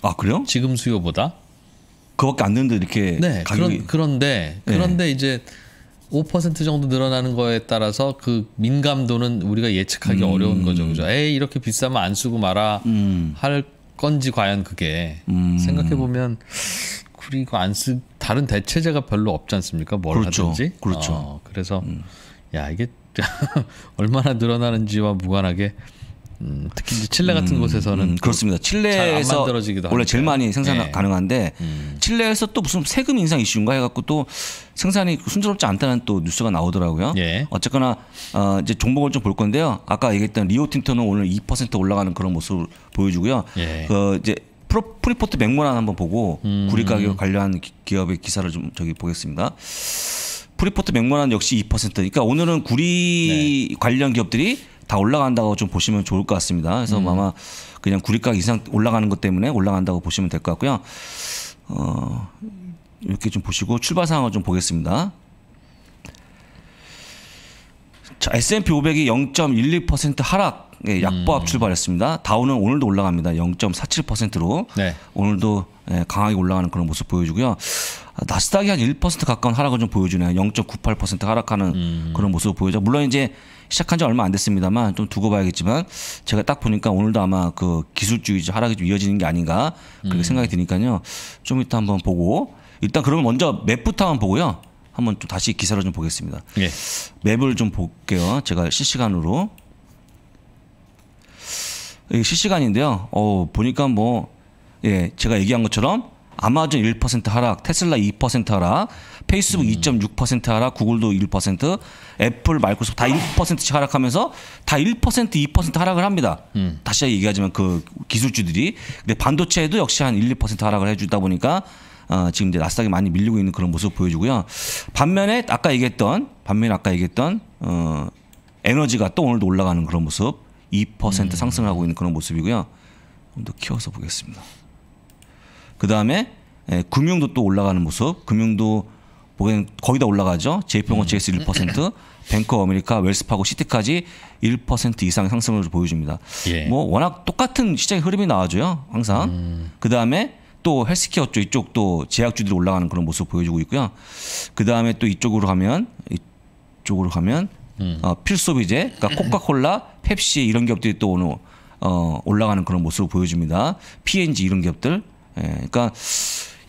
아 그래요? 지금 수요보다. 그밖에 안 되는데 이렇게 네, 가격이. 그런, 데 그런데 네. 이제 5% 정도 늘어나는 거에 따라서 그 민감도는 우리가 예측하기 음. 어려운 거죠. 그죠? 에이 이렇게 비싸면 안 쓰고 마라 음. 할 건지 과연 그게 음. 생각해 보면 그리고 안 쓰 다른 대체제가 별로 없지 않습니까? 뭘 그렇죠. 하든지. 그렇죠. 어, 그래서 음. 야 이게 얼마나 늘어나는지와 무관하게 음, 특히 이제 칠레 같은 음, 곳에서는 음, 그렇습니다. 칠레에서 원래 제일 많이 생산 네. 가능한데 음. 칠레에서 또 무슨 세금 인상 이슈인가 해갖고 또 생산이 순조롭지 않다는 또 뉴스가 나오더라고요. 예. 어쨌거나 어, 이제 종목을 좀 볼 건데요. 아까 얘기했던 리오틴터는 오늘 2% 올라가는 그런 모습을 보여주고요. 예. 그 이제 프로, 프리포트 맥모란 한번 보고 음. 구리 가격 관련 기업의 기사를 좀 저기 보겠습니다. 프리포트 맥모란 역시 2% 그러니까 오늘은 구리 네. 관련 기업들이 다 올라간다고 좀 보시면 좋을 것 같습니다. 그래서 음. 아마 그냥 구리가 이상 올라가는 것 때문에 올라간다고 보시면 될 것 같고요. 어, 이렇게 좀 보시고 출발 상황을 좀 보겠습니다. 자, S&P 500이 0.12% 하락. 예, 약보합 음. 출발했습니다. 다우는 오늘도 올라갑니다. 0.47%로 네. 오늘도 예, 강하게 올라가는 그런 모습 보여주고요. 나스닥이 한 1% 가까운 하락을 좀 보여주네요. 0.98% 하락하는 음. 그런 모습을 보여줘. 물론 이제 시작한 지 얼마 안 됐습니다만 좀 두고 봐야겠지만 제가 딱 보니까 오늘도 아마 그 기술주의 하락이 좀 이어지는 게 아닌가 그렇게 음. 생각이 드니까요. 좀 이따 한번 보고 일단 그러면 먼저 맵부터 한번 보고요. 한번 좀 다시 기사를 좀 보겠습니다. 예. 맵을 좀 볼게요. 제가 실시간으로 이 실시간인데요. 어, 보니까 뭐, 예, 제가 얘기한 것처럼 아마존 1% 하락, 테슬라 2% 하락, 페이스북 2.6% 음. 하락, 구글도 1%, 애플, 마이크로소프트 다 1%씩 하락하면서 다 1%, 2% 하락을 합니다. 음. 다시 얘기하지만 그 기술주들이 근데 반도체에도 역시 한 1, 2% 하락을 해주다 보니까 어, 지금 이제 나스닥이 많이 밀리고 있는 그런 모습 보여주고요. 반면에 아까 얘기했던 반면에 아까 얘기했던 어, 에너지가 또 오늘도 올라가는 그런 모습 2% 음. 상승하고 있는 그런 모습이고요. 좀 더 키워서 보겠습니다. 그 다음에 예, 금융도 또 올라가는 모습. 금융도 뭐는 거의 다 올라가죠. JP용호 GS 1%, 뱅크 아메리카, 웰스파고 시티까지 1% 이상 상승을 보여줍니다. 예. 뭐 워낙 똑같은 시장의 흐름이 나와줘요. 항상. 음. 그 다음에 또 헬스케어 쪽 이쪽 또 제약주들이 올라가는 그런 모습 보여주고 있고요. 그 다음에 또 이쪽으로 가면 이쪽으로 가면 음. 어, 필소비제, 그러니까 코카콜라, 펩시 이런 기업들이 또 오늘 어, 올라가는 그런 모습을 보여줍니다. P&G n 이런 기업들. 예, 그러니까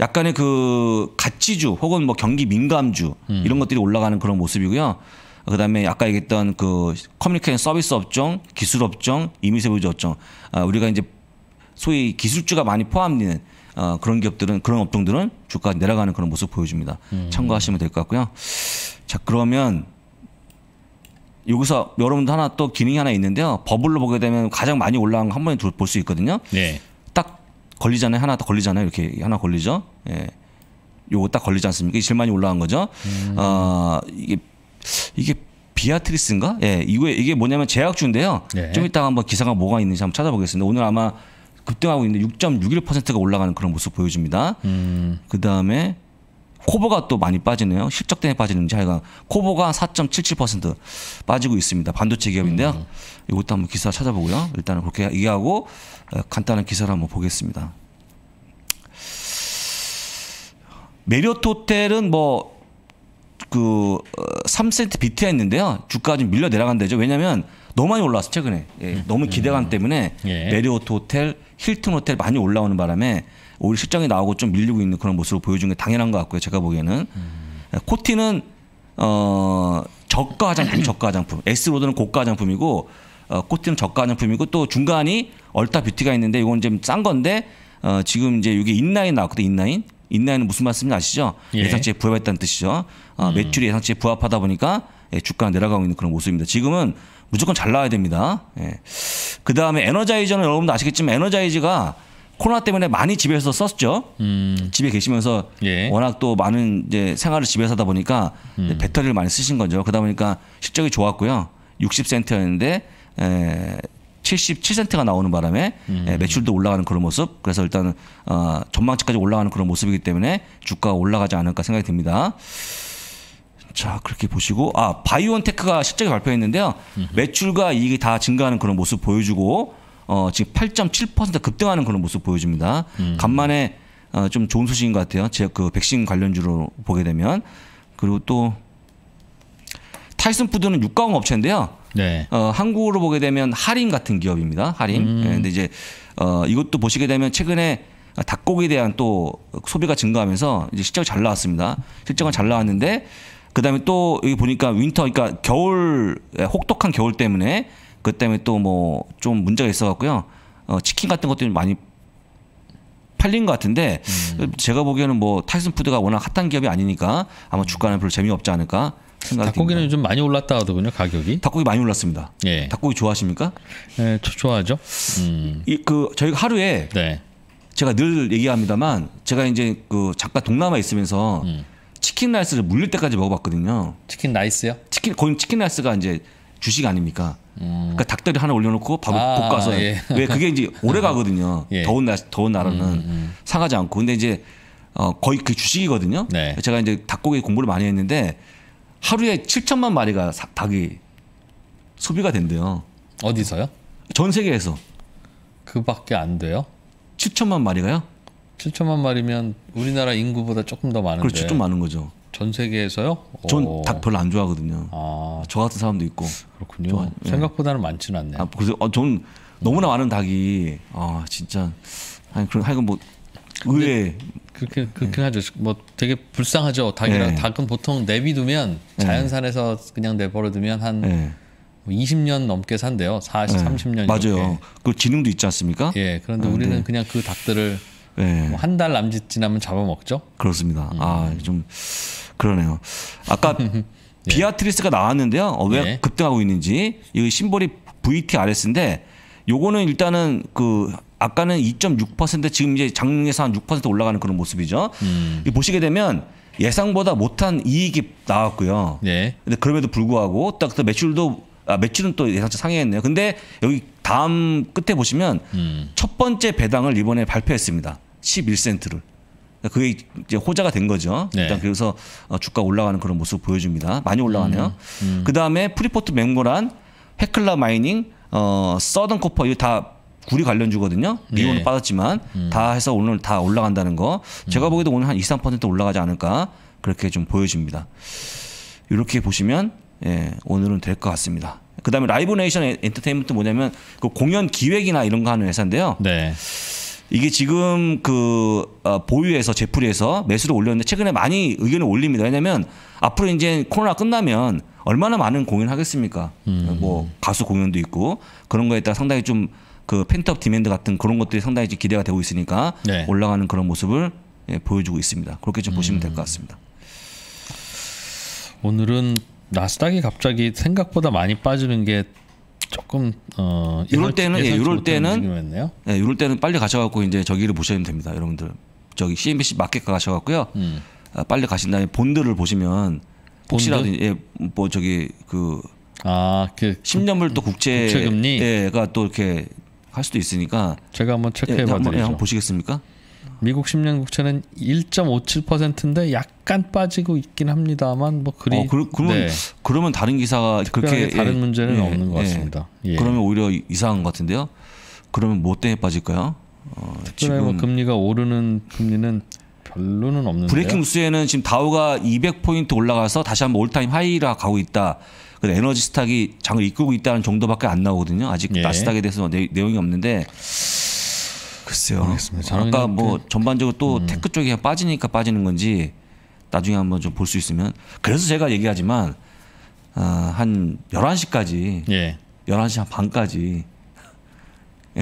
약간의 그 가치주 혹은 뭐 경기 민감주 음. 이런 것들이 올라가는 그런 모습이고요. 그다음에 아까 얘기했던 그 커뮤니케이션 서비스 업종, 기술 업종, 임의세부조 업종 아, 우리가 이제 소위 기술주가 많이 포함되는 어, 그런 기업들은 그런 업종들은 주가 내려가는 그런 모습 보여줍니다. 음. 참고하시면 될 것 같고요. 자 그러면 여기서 여러분도 하나 또 기능이 하나 있는데요. 버블로 보게 되면 가장 많이 올라간 거 한 번에 볼 수 있거든요. 네. 걸리잖아요. 하나 딱 걸리잖아요. 이렇게 하나 걸리죠. 예. 요거 딱 걸리지 않습니까? 이실만이 올라간 거죠. 음. 어, 이게 이게 비아트리스인가? 예, 이게 이게 뭐냐면 재학주인데요 예. 네. 좀 이따가 한번 기사가 뭐가 있는지 한번 찾아보겠습니다. 오늘 아마 급등하고 있는데 6.61%가 올라가는 그런 모습 보여줍니다. 음. 그 다음에 코보가 또 많이 빠지네요. 실적 때문에 빠지는지 하여간 코보가 4.77% 빠지고 있습니다. 반도체 기업인데요. 음. 이것도 한번 기사 찾아보고요. 일단은 그렇게 얘기하고 어, 간단한 기사를 한번 보겠습니다. 메리어트 호텔은 뭐 그 3센트 어, 비트에 있는데요. 주가 좀 밀려 내려간대죠. 왜냐면 너무 많이 올라왔어 최근에. 예, 너무 기대감 음. 때문에 예. 메리어트 호텔, 힐튼 호텔 많이 올라오는 바람에 오히려 실적이 나오고 좀 밀리고 있는 그런 모습을 보여준 게 당연한 것 같고요. 제가 보기에는 음. 코티는 어 저가 화장품, 저가 화장품. 에스로드는 고가 화장품이고 어, 코티는 저가 화장품이고 또 중간이 얼타 뷰티가 있는데 이건 좀 싼 건데 어, 지금 이제 이게 인라인 나왔거든 인라인. 인라인은 무슨 말씀인지 아시죠? 예. 상치에 부합했다는 뜻이죠. 어, 음. 매출이 예상치에 부합하다 보니까 예, 주가가 내려가고 있는 그런 모습입니다. 지금은 무조건 잘 나와야 됩니다. 예. 그 다음에 에너자이저는 여러분도 아시겠지만 에너자이즈가 코로나 때문에 많이 집에서 썼죠. 음. 집에 계시면서 예. 워낙 또 많은 이제 생활을 집에서 하다 보니까 음. 배터리를 많이 쓰신 거죠. 그러다 보니까 실적이 좋았고요. 60센트였는데 에, 77센트가 나오는 바람에 음. 에, 매출도 올라가는 그런 모습. 그래서 일단은 어, 전망치까지 올라가는 그런 모습이기 때문에 주가가 올라가지 않을까 생각이 듭니다. 자 그렇게 보시고 아 바이온테크가 실적이 발표했는데요. 매출과 이익이 다 증가하는 그런 모습 보여주고 어, 지금 8.7% 급등하는 그런 모습 보여줍니다. 음. 간만에 어, 좀 좋은 소식인 것 같아요. 제 그 백신 관련주로 보게 되면 그리고 또 타이슨 푸드는 육가공 업체인데요. 네. 어, 한국으로 보게 되면 할인 같은 기업입니다. 할인. 음. 네, 근데 이제 어, 이것도 보시게 되면 최근에 닭고기에 대한 또 소비가 증가하면서 이제 실적이 잘 나왔습니다. 실적은 잘 나왔는데 그다음에 또 여기 보니까 윈터 그러니까 겨울 예, 혹독한 겨울 때문에 그 때문에 또 뭐 좀 문제가 있어갖고요. 어, 치킨 같은 것도 많이 팔린 것 같은데 음. 제가 보기에는 뭐 타이슨 푸드가 워낙 핫한 기업이 아니니까 아마 주가는 별로 재미없지 않을까 닭고기는 좀 많이 올랐다 하더군요 가격이. 닭고기 많이 올랐습니다. 예. 닭고기 좋아하십니까? 예, 좋아하죠. 음. 이그 저희가 하루에 네. 제가 늘 얘기합니다만 제가 이제 그 잠깐 동남아 있으면서 음. 치킨 라이스를 물릴 때까지 먹어봤거든요. 치킨 라이스요? 치킨 거의 치킨 라이스가 이제 주식 아닙니까? 음. 그러니까 닭다리 하나 올려놓고 밥을 아, 볶아서 아, 예. 왜 그게 이제 오래 음. 가거든요. 예. 더운 날 더운 나라는 음, 음, 음. 상하지 않고 근데 이제 어, 거의 그 주식이거든요. 네. 제가 이제 닭고기 공부를 많이 했는데 하루에 7천만 마리가 사, 닭이 소비가 된대요. 어디서요? 전 세계에서. 그밖에 안 돼요? 7천만 마리가요? 7천만 마리면 우리나라 인구보다 조금 더 많은데. 그렇죠. 좀 많은 거죠. 전 세계에서요? 전닭 어. 별로 안 좋아하거든요. 아. 저 같은 사람도 있고. 그렇군요. 좋아, 예. 생각보다는 많지는 않네요. 아, 그래서 어, 전 너무나 많은 닭이 아 진짜 아니 그런 하여간 뭐 의외 그렇게 그렇게 네. 하죠. 뭐 되게 불쌍하죠. 닭이랑 네. 닭은 보통 내비두면 자연산에서 네. 그냥 내버려두면 한 20년 넘게 산대요. 40, 30년. 맞아요. 이렇게. 그 지능도 있지 않습니까? 예. 그런데 아, 우리는 네. 그냥 그 닭들을 네. 뭐 한달 남짓 지나면 잡아먹죠. 그렇습니다. 음. 아좀 그러네요. 아까 예. 비아트리스가 나왔는데요. 어, 왜 급등하고 예. 있는지 이심벌이 VTRS인데 요거는 일단은 그 아까는 2.6% 지금 이제 작년에서 한 6% 올라가는 그런 모습이죠. 음. 보시게 되면 예상보다 못한 이익이 나왔고요. 네. 근데 그럼에도 불구하고 딱 그 매출도 아, 매출은 또 예상치 상회했네요. 근데 여기 다음 끝에 보시면 음. 첫 번째 배당을 이번에 발표했습니다. 11센트를. 그러니까 그게 이제 호자가 된 거죠. 네. 일단 그래서 어, 주가 올라가는 그런 모습 보여줍니다. 많이 올라가네요. 음, 음. 그 다음에 프리포트 맹고란 헤클라 마이닝, 어, 서던 코퍼 이거 다 구리 관련주거든요. 미국는 네. 빠졌지만 음. 다 해서 오늘 다 올라간다는 거. 제가 음. 보기에도 오늘 한 2, 3% 올라가지 않을까 그렇게 좀 보여집니다. 이렇게 보시면 예, 오늘은 될 것 같습니다. 그다음에 라이브네이션 엔터테인먼트 뭐냐면 그 공연 기획이나 이런 거 하는 회사인데요. 네. 이게 지금 그 어, 보유해서 제풀이에서 매수를 올렸는데 최근에 많이 의견을 올립니다. 왜냐면 앞으로 이제 코로나 끝나면 얼마나 많은 공연 하겠습니까? 음. 뭐 가수 공연도 있고 그런 거에 따라 상당히 좀그 펜트업 디맨드 같은 그런 것들이 상당히 기대가 되고 있으니까 네. 올라가는 그런 모습을 예, 보여주고 있습니다. 그렇게 좀 음. 보시면 될 것 같습니다. 오늘은 나스닥이 갑자기 생각보다 많이 빠지는 게 조금 어 이럴 때는 예, 이럴 때는 예, 이럴 때는 빨리 가셔갖고 이제 저기를 보셔야 됩니다, 여러분들. 저기 CNBC 마켓 가셔갖고요. 음. 아, 빨리 가신 다음에 본드를 보시면 혹시라도 예, 뭐 저기 그 아, 그 10년물 또 국채 국채금리가 예, 또 이렇게 할 수도 있으니까 제가 한번 예, 체크해 봐 드리죠. 예, 한번, 예, 한번 보시겠습니까? 미국 10년 국채는 1.57%인데 약간 빠지고 있긴 합니다만 뭐 그리 어, 그, 러면 네. 그러면 다른 기사가 그렇게 예, 다른 문제는 예, 없는 것 예. 같습니다. 예. 그러면 오히려 이상한 것 같은데요. 그러면 뭐 때문에 빠질까요? 어, 특별뭐 금리가 오르는 금리는 별로는 없는데 브레이킹 뉴스에는 지금 다우가 200포인트 올라가서 다시 한번 올타임 하이라 가고 있다. 근 에너지 스탁이 장을 이끌고 있다는 정도밖에 안 나오거든요. 아직 예. 나스닥에 대해서 내, 내용이 없는데 글쎄요. 모겠습니다 어, 아까 뭐 그, 전반적으로 또 음. 테크 쪽에 빠지니까 빠지는 건지 나중에 한번 좀 볼 수 있으면 그래서 제가 얘기하지만 어, 한 11시까지 예. 11시 한 반까지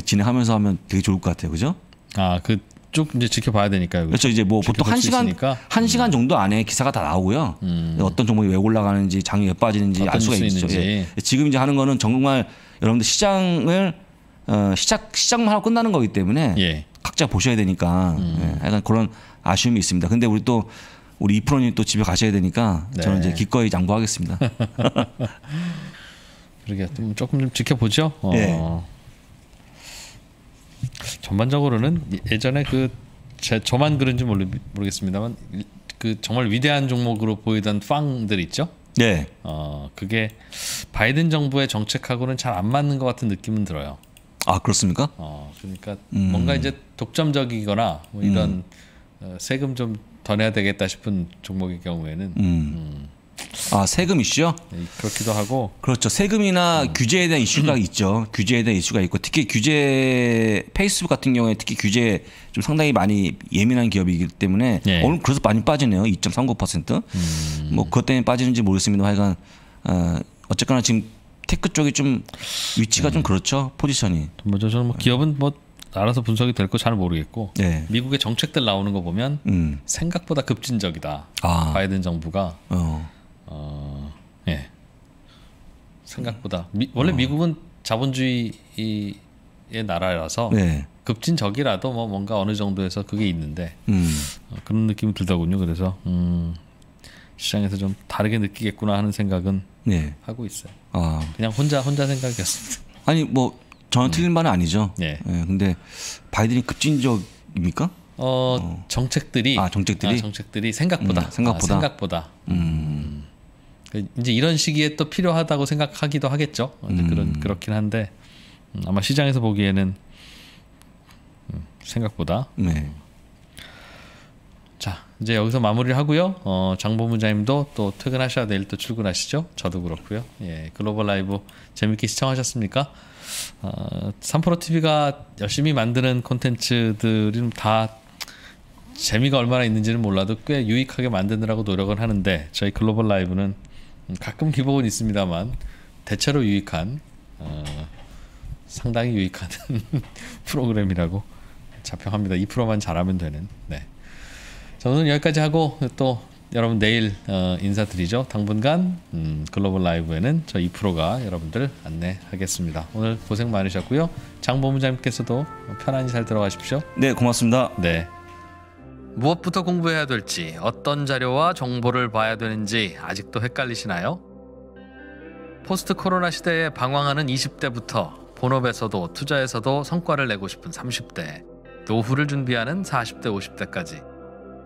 진행하면서 하면 되게 좋을 것 같아요. 그죠? 아, 그쪽 이제 지켜봐야 되니까요. 그렇죠. 이제 뭐 보통 한시간한시간 음. 정도 안에 기사가 다 나오고요. 음. 어떤 종목이 왜 올라가는지, 장이 왜 빠지는지 알 수가 있죠. 예. 지금 이제 하는 거는 정말 여러분들 시장을 어, 시작 시작만 하고 끝나는 거기 때문에 예. 각자 보셔야 되니까 음. 예, 약간 그런 아쉬움이 있습니다. 근데 우리 또 우리 이프로님 또 집에 가셔야 되니까 네. 저는 이제 기꺼이 양보하겠습니다. 그러게 좀 조금 좀 지켜보죠. 어. 예. 전반적으로는 예, 예전에 그 제, 저만 그런지 모르, 모르겠습니다만 그 정말 위대한 종목으로 보이던 팡들 있죠. 네. 어 그게 바이든 정부의 정책하고는 잘 안 맞는 것 같은 느낌은 들어요. 아 그렇습니까? 어 그러니까 음. 뭔가 이제 독점적이거나 뭐 이런 음. 어, 세금 좀 더 내야 되겠다 싶은 종목의 경우에는 음. 음. 아 세금 이슈요? 네, 그렇기도 하고 그렇죠 세금이나 음. 규제에 대한 이슈가 있죠 규제에 대한 이슈가 있고 특히 규제 페이스북 같은 경우에 특히 규제 좀 상당히 많이 예민한 기업이기 때문에 네. 오늘 그래서 많이 빠지네요 2.39%뭐 음. 뭐 그것 때문에 빠지는지 모르겠습니다 하여간 어, 어쨌거나 지금 테크 쪽이 좀 위치가 네. 좀 그렇죠 포지션이. 먼저 저는 뭐 네. 기업은 뭐 알아서 분석이 될 거 잘 모르겠고 네. 미국의 정책들 나오는 거 보면 음. 생각보다 급진적이다. 아. 바이든 정부가 어. 어, 예. 생각보다 미, 원래 어. 미국은 자본주의의 나라라서 네. 급진적이라도 뭐 뭔가 어느 정도에서 그게 있는데 음. 어, 그런 느낌이 들더군요. 그래서 음, 시장에서 좀 다르게 느끼겠구나 하는 생각은 네. 하고 있어요. 아. 그냥 혼자 혼자 생각이었습니다. 아니 뭐 전혀 틀린 음. 말은 아니죠. 예. 예. 근데 바이든이 급진적입니까? 어, 어. 정책들이 아 정책들이 아, 정책들이 생각보다 음, 생각보다 아, 생각보다 음. 음. 그 이제 이런 시기에 또 필요하다고 생각하기도 하겠죠. 그런 음. 그렇긴 한데 음, 아마 시장에서 보기에는 생각보다 네. 자 이제 여기서 마무리를 하고요. 어, 장 본부장님도 또 퇴근하셔야 내일 또 출근하시죠. 저도 그렇고요. 예, 글로벌 라이브 재밌게 시청하셨습니까? 어, 프로 TV가 열심히 만드는 콘텐츠들은 다 재미가 얼마나 있는지는 몰라도 꽤 유익하게 만드느라고 노력을 하는데 저희 글로벌 라이브는 음, 가끔 기복은 있습니다만 대체로 유익한 어, 상당히 유익한 프로그램이라고 자평합니다. 2%만 잘하면 되는 네. 저는 여기까지 하고 또 여러분 내일 어, 인사드리죠. 당분간 음, 글로벌 라이브에는 저프로가 여러분들 안내하겠습니다. 오늘 고생 많으셨고요. 장 본부장님께서도 편안히 잘 들어가십시오. 네, 고맙습니다. 네. 무엇부터 공부해야 될지, 어떤 자료와 정보를 봐야 되는지 아직도 헷갈리시나요? 포스트 코로나 시대에 방황하는 20대부터 본업에서도 투자에서도 성과를 내고 싶은 30대, 노후를 준비하는 40대, 50대까지